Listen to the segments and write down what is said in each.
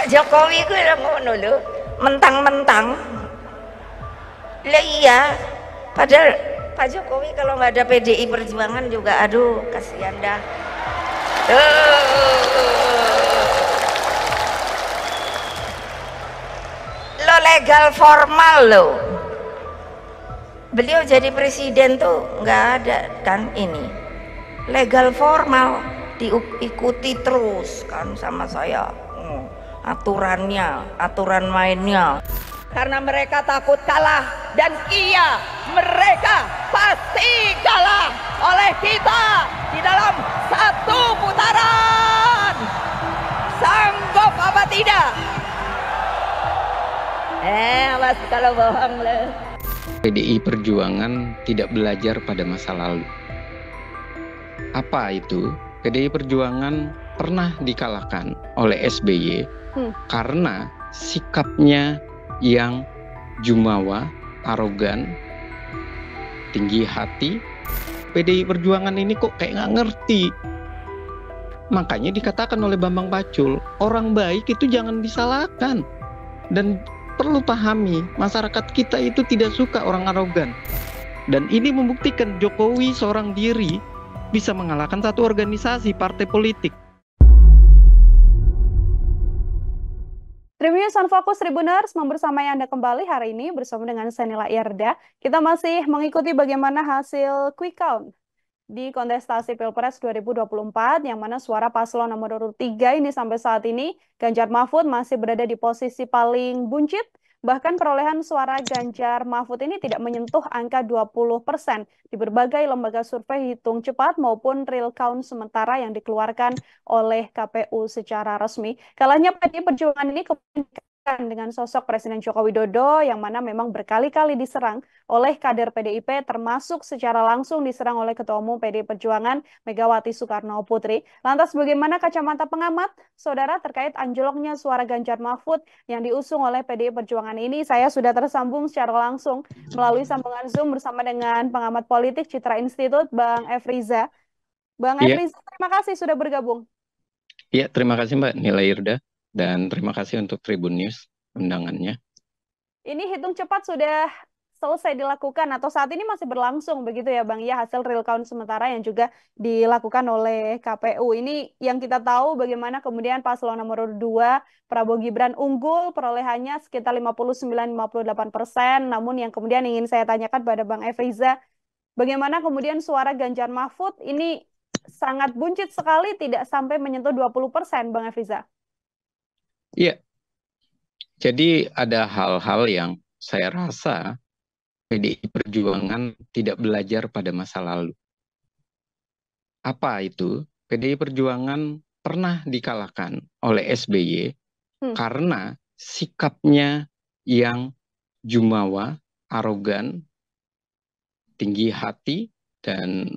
Pak Jokowi gue yang ngono lho, mentang-mentang. Lah iya, padahal Pak Jokowi kalau nggak ada PDI Perjuangan juga aduh kasihan dah. Eh. Lo legal formal lo. Beliau jadi presiden tuh nggak ada kan ini. Legal formal diikuti terus kan sama saya aturannya, aturan mainnya. Karena mereka takut kalah dan iya mereka pasti kalah oleh kita di dalam satu putaran. Sanggup apa tidak? Eh, awas kalau bohong loh. PDI Perjuangan tidak belajar pada masa lalu. Apa itu? PDI Perjuangan pernah dikalahkan oleh SBY hmm. karena sikapnya yang jumawa, arogan, tinggi hati. PDI Perjuangan ini kok kayak nggak ngerti. Makanya dikatakan oleh Bambang Pacul, orang baik itu jangan disalahkan. Dan perlu pahami, masyarakat kita itu tidak suka orang arogan. Dan ini membuktikan Jokowi seorang diri bisa mengalahkan satu organisasi partai politik. Sun Fokus Tribuners membersamai Anda kembali hari ini bersama dengan Senila Irda. Kita masih mengikuti bagaimana hasil quick count di kontestasi Pilpres 2024 yang mana suara paslon nomor urut 3 ini sampai saat ini Ganjar Mahfud masih berada di posisi paling buncit Bahkan perolehan suara Ganjar Mahfud ini tidak menyentuh angka 20 persen di berbagai lembaga survei hitung cepat maupun real count sementara yang dikeluarkan oleh KPU secara resmi. Kalahnya PD Perjuangan ini kemudian dengan sosok Presiden Joko Widodo yang mana memang berkali-kali diserang oleh kader PDIP termasuk secara langsung diserang oleh Ketua Umum PD Perjuangan Megawati Soekarno Putri. Lantas bagaimana kacamata pengamat saudara terkait anjloknya suara Ganjar Mahfud yang diusung oleh PDI Perjuangan ini? Saya sudah tersambung secara langsung melalui sambungan Zoom bersama dengan pengamat politik Citra Institut Bang Efriza. Bang iya. Efriza, ya. terima kasih sudah bergabung. Iya, terima kasih Mbak Nila Irda. Dan terima kasih untuk Tribun News undangannya. Ini hitung cepat sudah selesai dilakukan atau saat ini masih berlangsung begitu ya Bang ya hasil real count sementara yang juga dilakukan oleh KPU. Ini yang kita tahu bagaimana kemudian paslon nomor 2 Prabowo Gibran unggul perolehannya sekitar 59-58 persen. Namun yang kemudian ingin saya tanyakan pada Bang Efriza, bagaimana kemudian suara Ganjar Mahfud ini sangat buncit sekali tidak sampai menyentuh 20 persen Bang Efriza? Iya. Jadi ada hal-hal yang saya rasa PDI Perjuangan tidak belajar pada masa lalu. Apa itu? PDI Perjuangan pernah dikalahkan oleh SBY hmm. karena sikapnya yang jumawa, arogan, tinggi hati, dan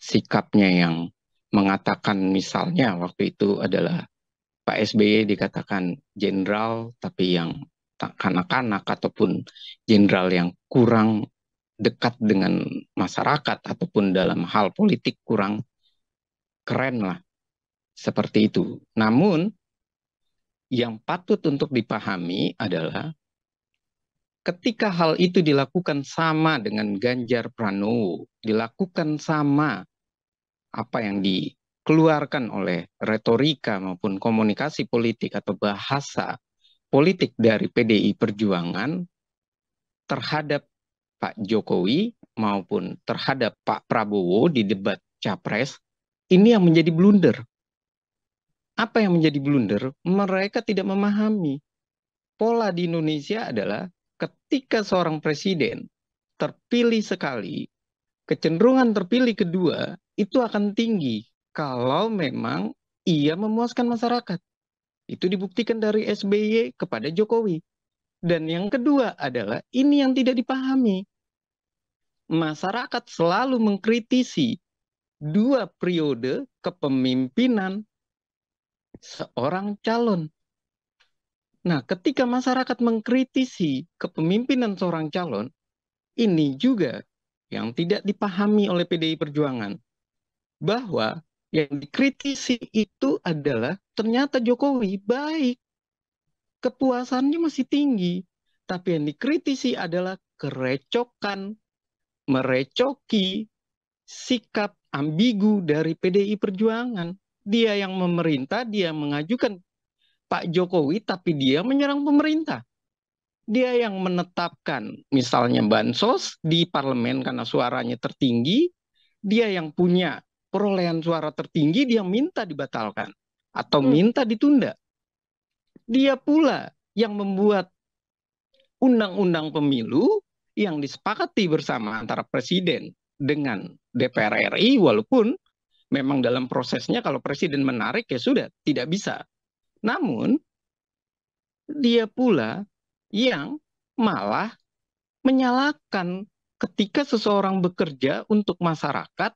sikapnya yang mengatakan misalnya waktu itu adalah Pak SBY dikatakan jenderal tapi yang kanak-kanak ataupun jenderal yang kurang dekat dengan masyarakat ataupun dalam hal politik kurang keren lah seperti itu. Namun yang patut untuk dipahami adalah ketika hal itu dilakukan sama dengan Ganjar Pranowo, dilakukan sama apa yang di dikeluarkan oleh retorika maupun komunikasi politik atau bahasa politik dari PDI Perjuangan terhadap Pak Jokowi maupun terhadap Pak Prabowo di debat capres ini yang menjadi blunder. Apa yang menjadi blunder? Mereka tidak memahami. Pola di Indonesia adalah ketika seorang presiden terpilih sekali, kecenderungan terpilih kedua itu akan tinggi kalau memang ia memuaskan masyarakat. Itu dibuktikan dari SBY kepada Jokowi. Dan yang kedua adalah ini yang tidak dipahami. Masyarakat selalu mengkritisi dua periode kepemimpinan seorang calon. Nah, ketika masyarakat mengkritisi kepemimpinan seorang calon, ini juga yang tidak dipahami oleh PDI Perjuangan bahwa yang dikritisi itu adalah ternyata Jokowi baik. Kepuasannya masih tinggi. Tapi yang dikritisi adalah kerecokan, merecoki sikap ambigu dari PDI Perjuangan. Dia yang memerintah, dia mengajukan Pak Jokowi, tapi dia menyerang pemerintah. Dia yang menetapkan misalnya bansos di parlemen karena suaranya tertinggi, dia yang punya perolehan suara tertinggi dia minta dibatalkan atau hmm. minta ditunda. Dia pula yang membuat undang-undang pemilu yang disepakati bersama antara presiden dengan DPR RI walaupun memang dalam prosesnya kalau presiden menarik ya sudah tidak bisa. Namun dia pula yang malah menyalahkan ketika seseorang bekerja untuk masyarakat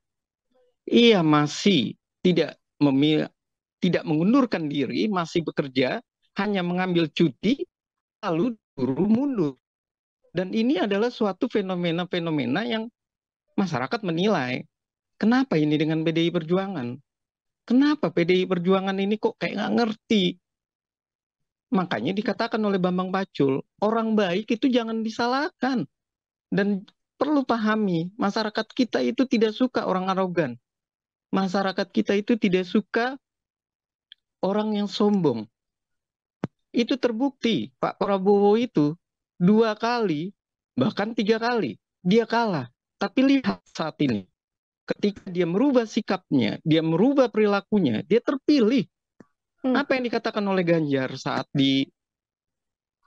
ia masih tidak memil tidak mengundurkan diri, masih bekerja, hanya mengambil cuti, lalu guru mundur. Dan ini adalah suatu fenomena-fenomena yang masyarakat menilai. Kenapa ini dengan PDI Perjuangan? Kenapa PDI Perjuangan ini kok kayak nggak ngerti? Makanya dikatakan oleh Bambang Pacul, orang baik itu jangan disalahkan. Dan perlu pahami, masyarakat kita itu tidak suka orang arogan masyarakat kita itu tidak suka orang yang sombong. Itu terbukti Pak Prabowo itu dua kali, bahkan tiga kali, dia kalah. Tapi lihat saat ini, ketika dia merubah sikapnya, dia merubah perilakunya, dia terpilih. Hmm. Apa yang dikatakan oleh Ganjar saat di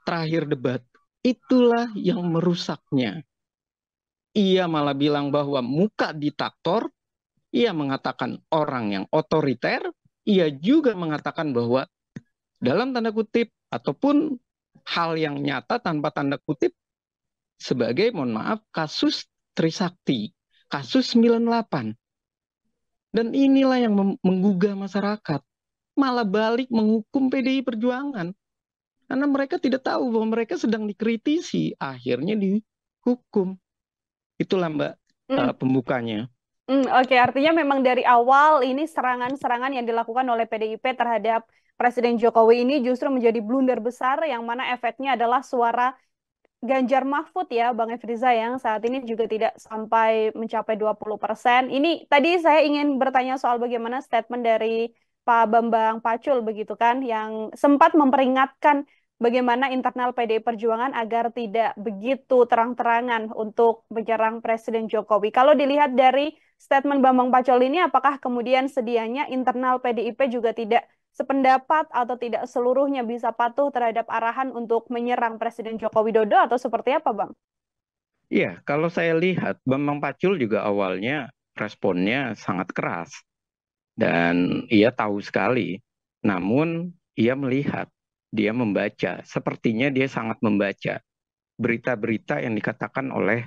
terakhir debat, itulah yang merusaknya. Ia malah bilang bahwa muka diktator ia mengatakan orang yang otoriter, ia juga mengatakan bahwa dalam tanda kutip ataupun hal yang nyata tanpa tanda kutip sebagai mohon maaf kasus Trisakti, kasus 98. Dan inilah yang menggugah masyarakat. Malah balik menghukum PDI Perjuangan. Karena mereka tidak tahu bahwa mereka sedang dikritisi. Akhirnya dihukum. Itulah Mbak hmm. uh, pembukanya. Hmm, Oke, okay. artinya memang dari awal ini serangan-serangan yang dilakukan oleh PDIP terhadap Presiden Jokowi ini justru menjadi blunder besar yang mana efeknya adalah suara Ganjar Mahfud ya, Bang Efriza yang saat ini juga tidak sampai mencapai 20 persen. Ini tadi saya ingin bertanya soal bagaimana statement dari Pak Bambang Pacul begitu kan, yang sempat memperingatkan bagaimana internal PDI Perjuangan agar tidak begitu terang-terangan untuk menyerang Presiden Jokowi. Kalau dilihat dari statement Bambang Pacol ini, apakah kemudian sedianya internal PDIP juga tidak sependapat atau tidak seluruhnya bisa patuh terhadap arahan untuk menyerang Presiden Joko Widodo atau seperti apa, Bang? Iya, kalau saya lihat Bambang Pacul juga awalnya responnya sangat keras dan ia tahu sekali. Namun ia melihat dia membaca. Sepertinya dia sangat membaca berita-berita yang dikatakan oleh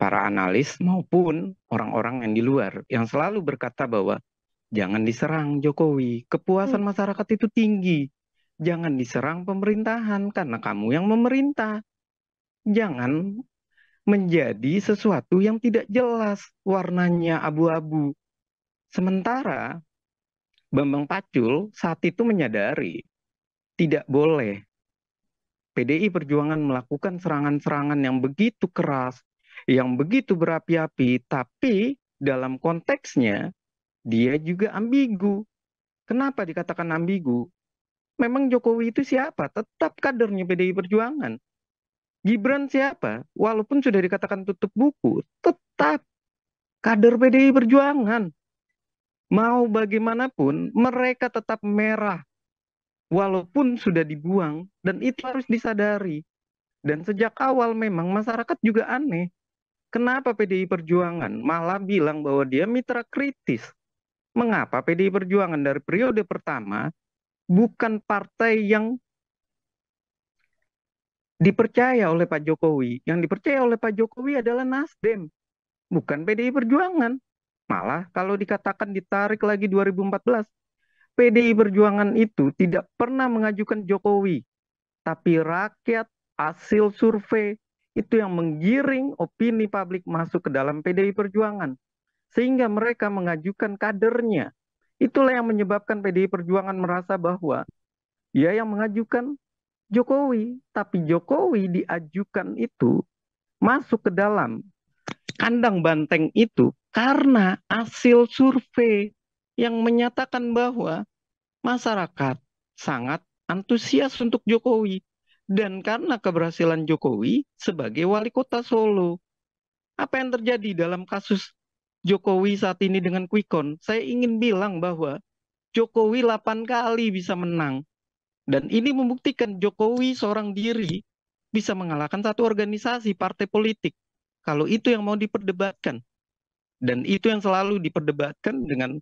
para analis maupun orang-orang yang di luar yang selalu berkata bahwa jangan diserang Jokowi, kepuasan hmm. masyarakat itu tinggi. Jangan diserang pemerintahan karena kamu yang memerintah. Jangan menjadi sesuatu yang tidak jelas warnanya abu-abu. Sementara Bambang Pacul saat itu menyadari tidak boleh PDI Perjuangan melakukan serangan-serangan yang begitu keras, yang begitu berapi-api, tapi dalam konteksnya dia juga ambigu. Kenapa dikatakan ambigu? Memang Jokowi itu siapa? Tetap kadernya PDI Perjuangan. Gibran siapa? Walaupun sudah dikatakan tutup buku, tetap kader PDI Perjuangan. Mau bagaimanapun, mereka tetap merah walaupun sudah dibuang dan itu harus disadari. Dan sejak awal memang masyarakat juga aneh. Kenapa PDI Perjuangan malah bilang bahwa dia mitra kritis? Mengapa PDI Perjuangan dari periode pertama bukan partai yang dipercaya oleh Pak Jokowi. Yang dipercaya oleh Pak Jokowi adalah Nasdem, bukan PDI Perjuangan. Malah kalau dikatakan ditarik lagi 2014, PDI Perjuangan itu tidak pernah mengajukan Jokowi, tapi rakyat hasil survei itu yang menggiring opini publik masuk ke dalam PDI Perjuangan. Sehingga mereka mengajukan kadernya. Itulah yang menyebabkan PDI Perjuangan merasa bahwa ya yang mengajukan Jokowi, tapi Jokowi diajukan itu masuk ke dalam kandang banteng itu karena hasil survei yang menyatakan bahwa masyarakat sangat antusias untuk Jokowi dan karena keberhasilan Jokowi sebagai wali kota Solo. Apa yang terjadi dalam kasus Jokowi saat ini dengan Quickon Saya ingin bilang bahwa Jokowi 8 kali bisa menang. Dan ini membuktikan Jokowi seorang diri bisa mengalahkan satu organisasi partai politik. Kalau itu yang mau diperdebatkan. Dan itu yang selalu diperdebatkan dengan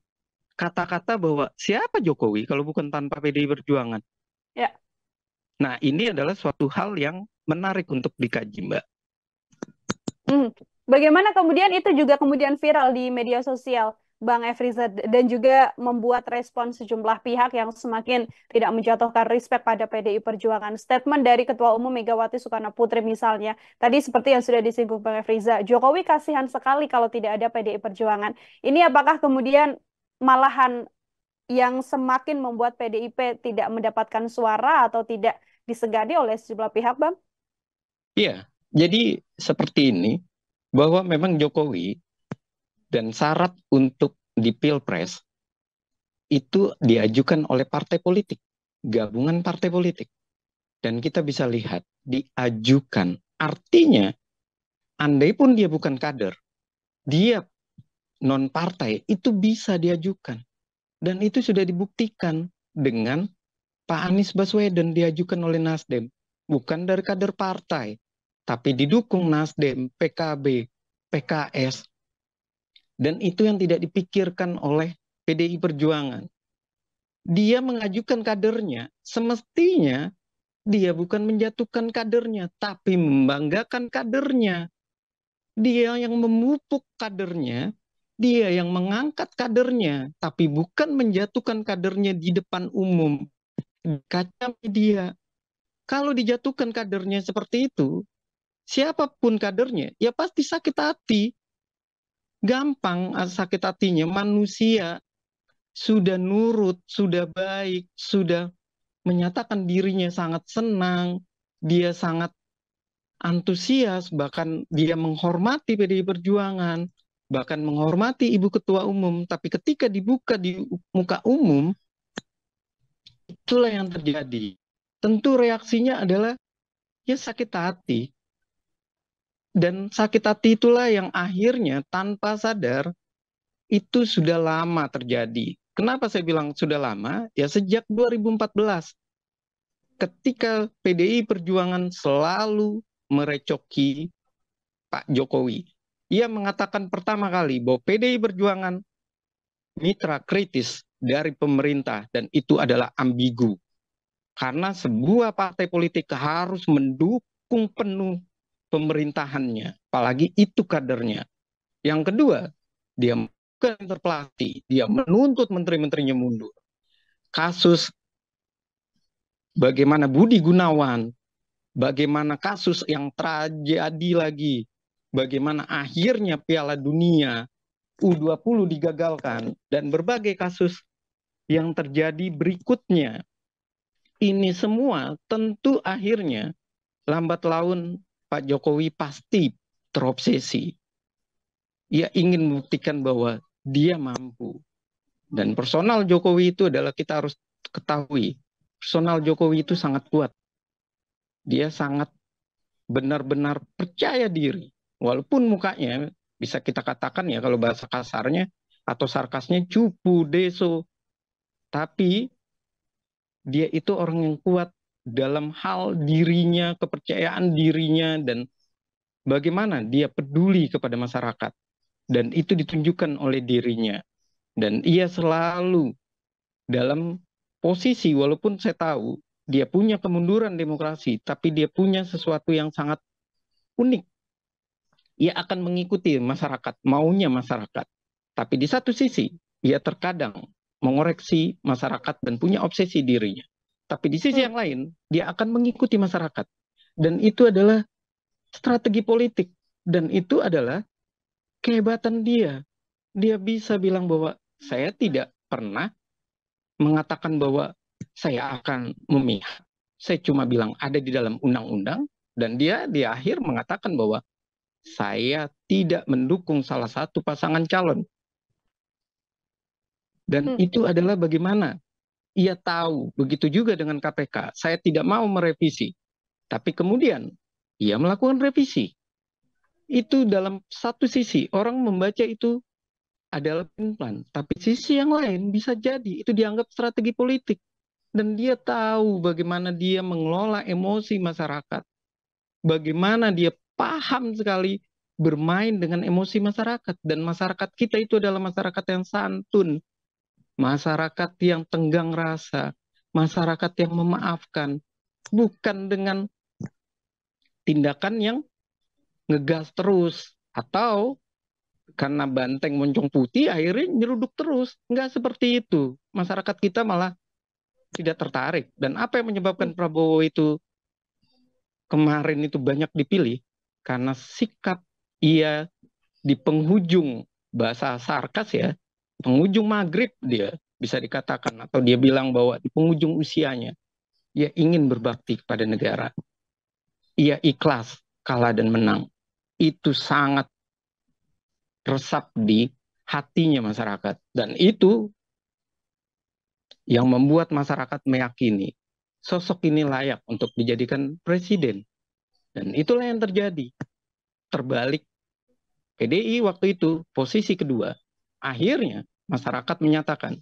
kata-kata bahwa siapa Jokowi kalau bukan tanpa PDI Perjuangan. Ya. Nah, ini adalah suatu hal yang menarik untuk dikaji, Mbak. Hmm. Bagaimana kemudian itu juga kemudian viral di media sosial? Bang Efriza dan juga membuat respon sejumlah pihak yang semakin tidak menjatuhkan respect pada PDI Perjuangan. Statement dari Ketua Umum Megawati Soekarno Putri misalnya, tadi seperti yang sudah disinggung Bang Efriza, Jokowi kasihan sekali kalau tidak ada PDI Perjuangan. Ini apakah kemudian malahan yang semakin membuat PDIP tidak mendapatkan suara atau tidak disegani oleh sejumlah pihak, Bang? Iya, jadi seperti ini bahwa memang Jokowi dan syarat untuk di pilpres itu diajukan oleh partai politik, gabungan partai politik. Dan kita bisa lihat diajukan, artinya andai pun dia bukan kader, dia non partai itu bisa diajukan dan itu sudah dibuktikan dengan Pak Anies Baswedan diajukan oleh Nasdem bukan dari kader partai tapi didukung Nasdem, PKB, PKS dan itu yang tidak dipikirkan oleh PDI Perjuangan. Dia mengajukan kadernya, semestinya dia bukan menjatuhkan kadernya, tapi membanggakan kadernya. Dia yang memupuk kadernya dia yang mengangkat kadernya, tapi bukan menjatuhkan kadernya di depan umum, kaca media. Kalau dijatuhkan kadernya seperti itu, siapapun kadernya, ya pasti sakit hati. Gampang sakit hatinya, manusia sudah nurut, sudah baik, sudah menyatakan dirinya sangat senang, dia sangat antusias, bahkan dia menghormati PDI Perjuangan, bahkan menghormati ibu ketua umum, tapi ketika dibuka di muka umum, itulah yang terjadi. Tentu reaksinya adalah ya sakit hati. Dan sakit hati itulah yang akhirnya tanpa sadar itu sudah lama terjadi. Kenapa saya bilang sudah lama? Ya sejak 2014 ketika PDI Perjuangan selalu merecoki Pak Jokowi ia mengatakan pertama kali bahwa PDI Perjuangan mitra kritis dari pemerintah dan itu adalah ambigu. Karena sebuah partai politik harus mendukung penuh pemerintahannya, apalagi itu kadernya. Yang kedua, dia bukan interpelasi, dia menuntut menteri-menterinya mundur. Kasus bagaimana Budi Gunawan, bagaimana kasus yang terjadi lagi bagaimana akhirnya Piala Dunia U20 digagalkan dan berbagai kasus yang terjadi berikutnya. Ini semua tentu akhirnya lambat laun Pak Jokowi pasti terobsesi. Ia ingin membuktikan bahwa dia mampu. Dan personal Jokowi itu adalah kita harus ketahui, personal Jokowi itu sangat kuat. Dia sangat benar-benar percaya diri Walaupun mukanya bisa kita katakan ya kalau bahasa kasarnya atau sarkasnya cupu, deso. Tapi dia itu orang yang kuat dalam hal dirinya, kepercayaan dirinya dan bagaimana dia peduli kepada masyarakat. Dan itu ditunjukkan oleh dirinya. Dan ia selalu dalam posisi walaupun saya tahu dia punya kemunduran demokrasi, tapi dia punya sesuatu yang sangat unik ia akan mengikuti masyarakat, maunya masyarakat. Tapi di satu sisi, ia terkadang mengoreksi masyarakat dan punya obsesi dirinya. Tapi di sisi hmm. yang lain, dia akan mengikuti masyarakat. Dan itu adalah strategi politik. Dan itu adalah kehebatan dia. Dia bisa bilang bahwa saya tidak pernah mengatakan bahwa saya akan memihak. Saya cuma bilang ada di dalam undang-undang. Dan dia di akhir mengatakan bahwa saya tidak mendukung salah satu pasangan calon. Dan hmm. itu adalah bagaimana ia tahu. Begitu juga dengan KPK, saya tidak mau merevisi. Tapi kemudian ia melakukan revisi. Itu dalam satu sisi orang membaca itu adalah pimpinan. tapi sisi yang lain bisa jadi itu dianggap strategi politik dan dia tahu bagaimana dia mengelola emosi masyarakat. Bagaimana dia paham sekali bermain dengan emosi masyarakat dan masyarakat kita itu adalah masyarakat yang santun, masyarakat yang tenggang rasa, masyarakat yang memaafkan, bukan dengan tindakan yang ngegas terus atau karena banteng moncong putih akhirnya nyeruduk terus. Nggak seperti itu. Masyarakat kita malah tidak tertarik. Dan apa yang menyebabkan hmm. Prabowo itu kemarin itu banyak dipilih? karena sikap ia di penghujung bahasa sarkas ya, penghujung maghrib dia bisa dikatakan atau dia bilang bahwa di penghujung usianya ia ingin berbakti kepada negara. Ia ikhlas kalah dan menang. Itu sangat resap di hatinya masyarakat dan itu yang membuat masyarakat meyakini sosok ini layak untuk dijadikan presiden dan itulah yang terjadi. Terbalik. PDI waktu itu posisi kedua. Akhirnya masyarakat menyatakan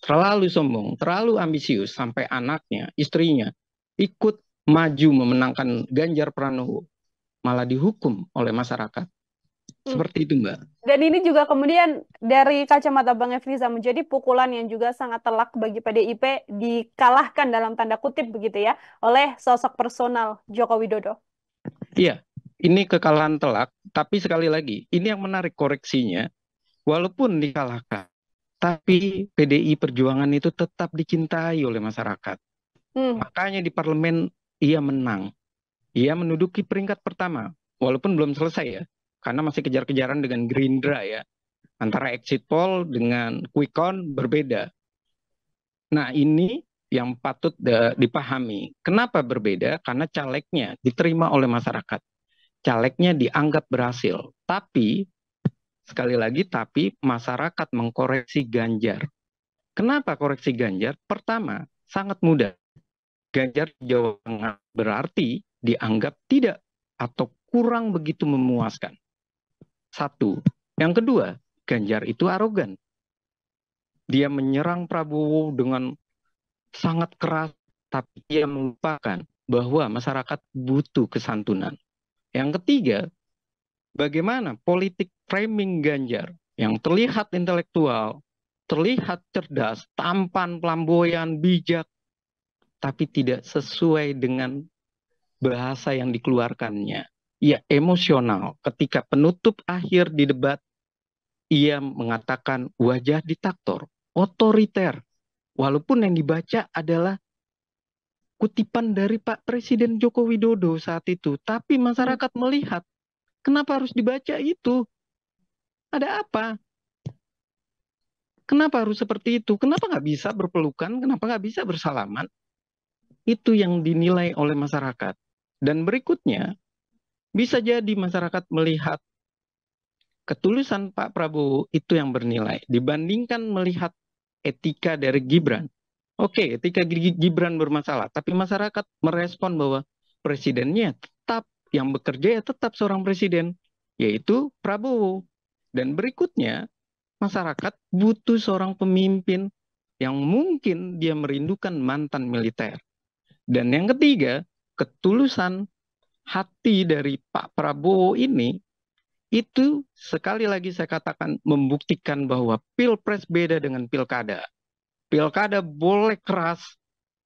terlalu sombong, terlalu ambisius sampai anaknya, istrinya ikut maju memenangkan Ganjar Pranowo malah dihukum oleh masyarakat. Hmm. Seperti itu, Mbak. Dan ini juga kemudian dari kacamata Bang Efriza menjadi pukulan yang juga sangat telak bagi PDIP dikalahkan dalam tanda kutip begitu ya oleh sosok personal Joko Widodo. Iya, ini kekalahan telak, tapi sekali lagi, ini yang menarik koreksinya. Walaupun dikalahkan, tapi PDI Perjuangan itu tetap dicintai oleh masyarakat. Hmm. Makanya di parlemen ia menang. Ia menduduki peringkat pertama, walaupun belum selesai ya, karena masih kejar-kejaran dengan Gerindra ya. Antara exit poll dengan quick count berbeda. Nah ini yang patut dipahami. Kenapa berbeda? Karena calegnya diterima oleh masyarakat. Calegnya dianggap berhasil. Tapi, sekali lagi, tapi masyarakat mengkoreksi Ganjar. Kenapa koreksi Ganjar? Pertama, sangat mudah. Ganjar Jawa Tengah berarti dianggap tidak atau kurang begitu memuaskan. Satu. Yang kedua, Ganjar itu arogan. Dia menyerang Prabowo dengan sangat keras, tapi ia melupakan bahwa masyarakat butuh kesantunan. Yang ketiga, bagaimana politik framing Ganjar yang terlihat intelektual, terlihat cerdas, tampan, pelamboyan, bijak, tapi tidak sesuai dengan bahasa yang dikeluarkannya. Ia emosional ketika penutup akhir di debat, ia mengatakan wajah diktator, otoriter, Walaupun yang dibaca adalah kutipan dari Pak Presiden Joko Widodo saat itu, tapi masyarakat melihat kenapa harus dibaca itu? Ada apa? Kenapa harus seperti itu? Kenapa nggak bisa berpelukan? Kenapa nggak bisa bersalaman? Itu yang dinilai oleh masyarakat. Dan berikutnya, bisa jadi masyarakat melihat ketulusan Pak Prabowo itu yang bernilai dibandingkan melihat etika dari Gibran. Oke, okay, etika Gibran bermasalah, tapi masyarakat merespon bahwa presidennya tetap yang bekerja ya tetap seorang presiden, yaitu Prabowo. Dan berikutnya, masyarakat butuh seorang pemimpin yang mungkin dia merindukan mantan militer. Dan yang ketiga, ketulusan hati dari Pak Prabowo ini itu sekali lagi saya katakan membuktikan bahwa pilpres beda dengan pilkada. Pilkada boleh keras,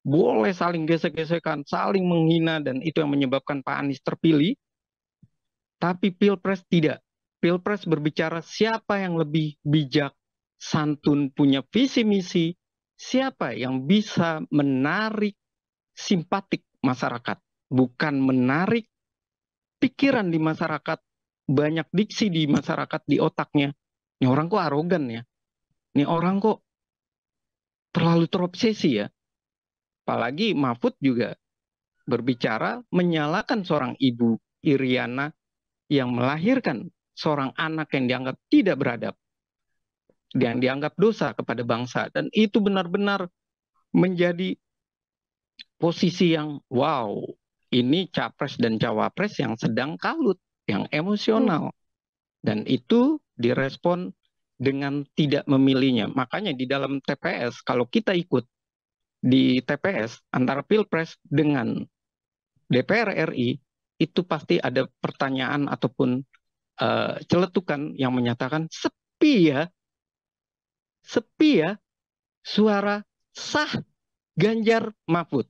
boleh saling gesek-gesekan, saling menghina dan itu yang menyebabkan Pak Anies terpilih. Tapi pilpres tidak. Pilpres berbicara siapa yang lebih bijak, santun, punya visi misi, siapa yang bisa menarik simpatik masyarakat, bukan menarik pikiran di masyarakat banyak diksi di masyarakat di otaknya. Ini orang kok arogan ya. Ini orang kok terlalu terobsesi ya. Apalagi Mahfud juga berbicara menyalahkan seorang ibu Iriana yang melahirkan seorang anak yang dianggap tidak beradab, yang dianggap dosa kepada bangsa, dan itu benar-benar menjadi posisi yang wow, ini capres dan cawapres yang sedang kalut yang hmm. emosional. Dan itu direspon dengan tidak memilihnya. Makanya di dalam TPS, kalau kita ikut di TPS antara Pilpres dengan DPR RI, itu pasti ada pertanyaan ataupun uh, celetukan yang menyatakan sepi ya, sepi ya suara sah Ganjar Mahfud.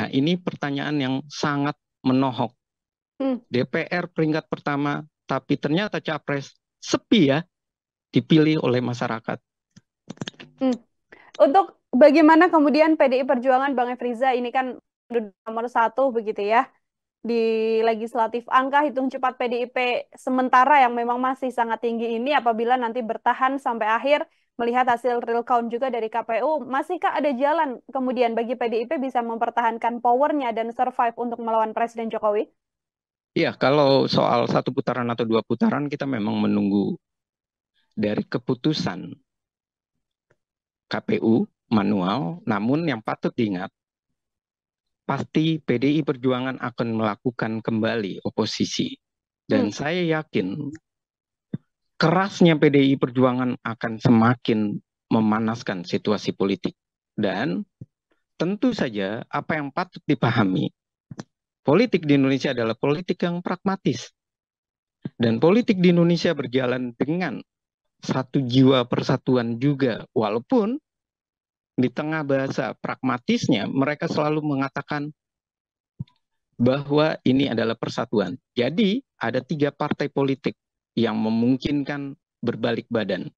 Nah, ini pertanyaan yang sangat menohok hmm. DPR peringkat pertama, tapi ternyata capres sepi ya dipilih oleh masyarakat. Hmm. Untuk bagaimana kemudian PDI Perjuangan Bang Efriza ini kan nomor satu begitu ya di legislatif angka hitung cepat PDIP sementara yang memang masih sangat tinggi ini apabila nanti bertahan sampai akhir melihat hasil real count juga dari KPU masihkah ada jalan kemudian bagi PDIP bisa mempertahankan powernya dan survive untuk melawan Presiden Jokowi? Iya, kalau soal satu putaran atau dua putaran kita memang menunggu dari keputusan KPU manual. Namun yang patut diingat, pasti PDI Perjuangan akan melakukan kembali oposisi. Dan hmm. saya yakin kerasnya PDI Perjuangan akan semakin memanaskan situasi politik. Dan tentu saja apa yang patut dipahami Politik di Indonesia adalah politik yang pragmatis. Dan politik di Indonesia berjalan dengan satu jiwa persatuan juga. Walaupun di tengah bahasa pragmatisnya mereka selalu mengatakan bahwa ini adalah persatuan. Jadi ada tiga partai politik yang memungkinkan berbalik badan.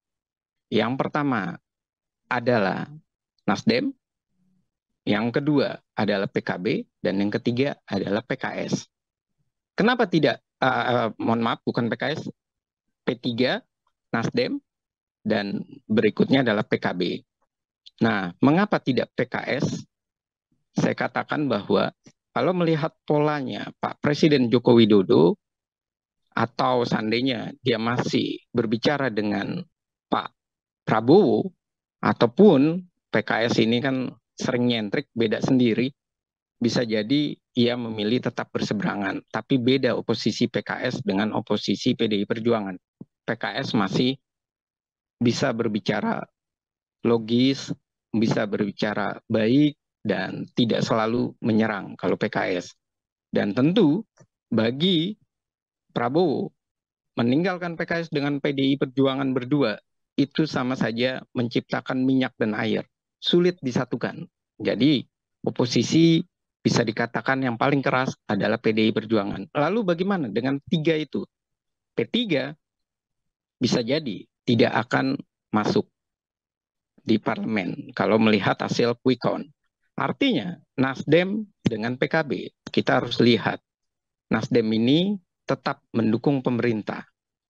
Yang pertama adalah Nasdem, yang kedua adalah PKB dan yang ketiga adalah PKS. Kenapa tidak? Uh, uh, mohon maaf, bukan PKS, P3, Nasdem, dan berikutnya adalah PKB. Nah, mengapa tidak PKS? Saya katakan bahwa kalau melihat polanya Pak Presiden Joko Widodo atau seandainya dia masih berbicara dengan Pak Prabowo ataupun PKS ini kan sering nyentrik, beda sendiri, bisa jadi ia memilih tetap berseberangan. Tapi beda oposisi PKS dengan oposisi PDI Perjuangan. PKS masih bisa berbicara logis, bisa berbicara baik, dan tidak selalu menyerang kalau PKS. Dan tentu bagi Prabowo, meninggalkan PKS dengan PDI Perjuangan berdua, itu sama saja menciptakan minyak dan air sulit disatukan. Jadi oposisi bisa dikatakan yang paling keras adalah PDI Perjuangan. Lalu bagaimana dengan tiga itu? P3 bisa jadi tidak akan masuk di parlemen kalau melihat hasil quick count. Artinya Nasdem dengan PKB kita harus lihat Nasdem ini tetap mendukung pemerintah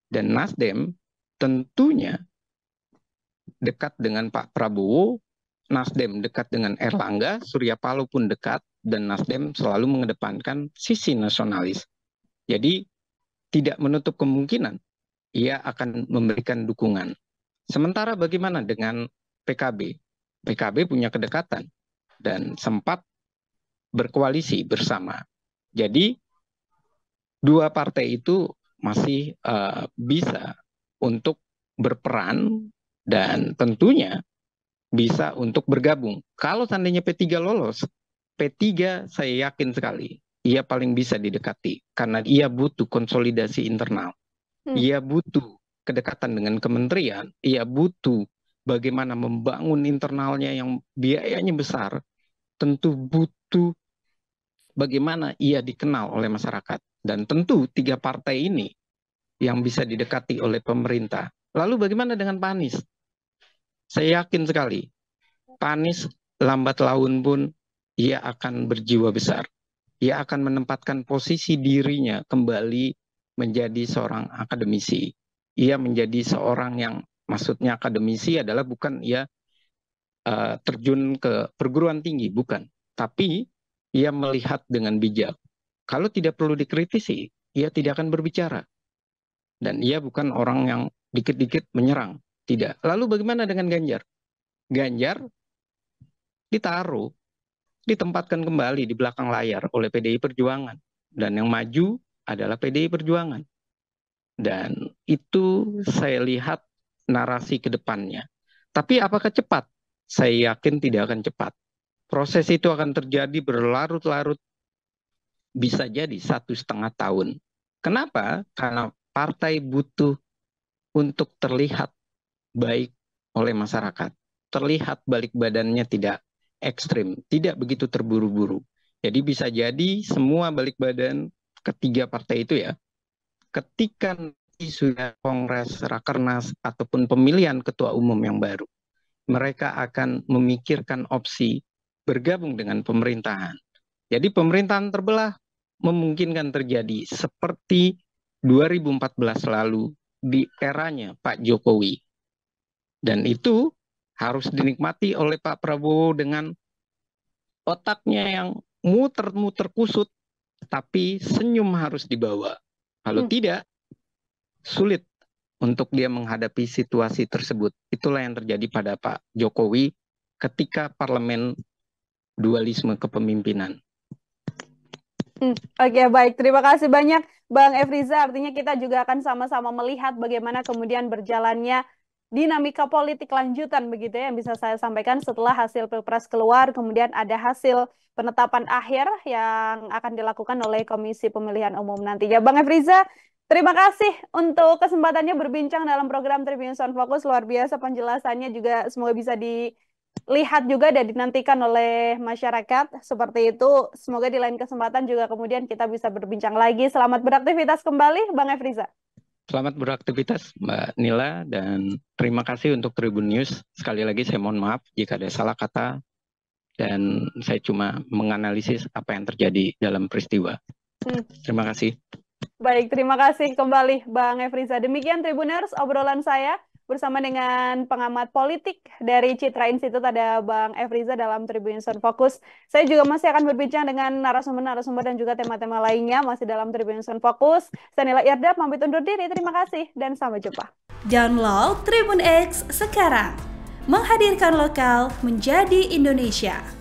dan Nasdem tentunya dekat dengan Pak Prabowo Nasdem dekat dengan Erlangga, Surya Paloh pun dekat, dan Nasdem selalu mengedepankan sisi nasionalis. Jadi tidak menutup kemungkinan ia akan memberikan dukungan. Sementara bagaimana dengan PKB? PKB punya kedekatan dan sempat berkoalisi bersama. Jadi dua partai itu masih uh, bisa untuk berperan dan tentunya bisa untuk bergabung. Kalau seandainya P3 lolos, P3 saya yakin sekali ia paling bisa didekati karena ia butuh konsolidasi internal. Hmm. Ia butuh kedekatan dengan kementerian, ia butuh bagaimana membangun internalnya yang biayanya besar, tentu butuh bagaimana ia dikenal oleh masyarakat. Dan tentu tiga partai ini yang bisa didekati oleh pemerintah. Lalu bagaimana dengan Pak Anies? Saya yakin sekali, Panis lambat laun pun ia akan berjiwa besar. Ia akan menempatkan posisi dirinya kembali menjadi seorang akademisi. Ia menjadi seorang yang maksudnya akademisi adalah bukan ia uh, terjun ke perguruan tinggi, bukan. Tapi ia melihat dengan bijak. Kalau tidak perlu dikritisi, ia tidak akan berbicara. Dan ia bukan orang yang dikit-dikit menyerang. Tidak. Lalu bagaimana dengan Ganjar? Ganjar ditaruh, ditempatkan kembali di belakang layar oleh PDI Perjuangan. Dan yang maju adalah PDI Perjuangan. Dan itu saya lihat narasi ke depannya. Tapi apakah cepat? Saya yakin tidak akan cepat. Proses itu akan terjadi berlarut-larut bisa jadi satu setengah tahun. Kenapa? Karena partai butuh untuk terlihat baik oleh masyarakat. Terlihat balik badannya tidak ekstrim, tidak begitu terburu-buru. Jadi bisa jadi semua balik badan ketiga partai itu ya, ketika nanti sudah kongres, rakernas, ataupun pemilihan ketua umum yang baru, mereka akan memikirkan opsi bergabung dengan pemerintahan. Jadi pemerintahan terbelah memungkinkan terjadi seperti 2014 lalu di eranya Pak Jokowi dan itu harus dinikmati oleh Pak Prabowo dengan otaknya yang muter-muter kusut, tapi senyum harus dibawa. Kalau hmm. tidak, sulit untuk dia menghadapi situasi tersebut. Itulah yang terjadi pada Pak Jokowi ketika parlemen dualisme kepemimpinan. Hmm, Oke, okay, baik. Terima kasih banyak Bang Efriza. Artinya kita juga akan sama-sama melihat bagaimana kemudian berjalannya dinamika politik lanjutan begitu ya yang bisa saya sampaikan setelah hasil pilpres keluar kemudian ada hasil penetapan akhir yang akan dilakukan oleh Komisi Pemilihan Umum nanti ya Bang Efriza, terima kasih untuk kesempatannya berbincang dalam program Tribun Sound Fokus luar biasa penjelasannya juga semoga bisa dilihat juga dan dinantikan oleh masyarakat seperti itu. Semoga di lain kesempatan juga kemudian kita bisa berbincang lagi. Selamat beraktivitas kembali Bang Efriza. Selamat beraktivitas Mbak Nila dan terima kasih untuk Tribun News. Sekali lagi saya mohon maaf jika ada salah kata dan saya cuma menganalisis apa yang terjadi dalam peristiwa. Hmm. Terima kasih. Baik, terima kasih kembali Bang Efriza. Demikian Tribuners obrolan saya bersama dengan pengamat politik dari Citra Institut ada Bang Efriza dalam Tribun Sun Fokus. Saya juga masih akan berbincang dengan narasumber-narasumber dan juga tema-tema lainnya masih dalam Tribun Sun Fokus. Saya Nila Irda pamit undur diri. Terima kasih dan sampai jumpa. Download Tribun X sekarang. Menghadirkan lokal menjadi Indonesia.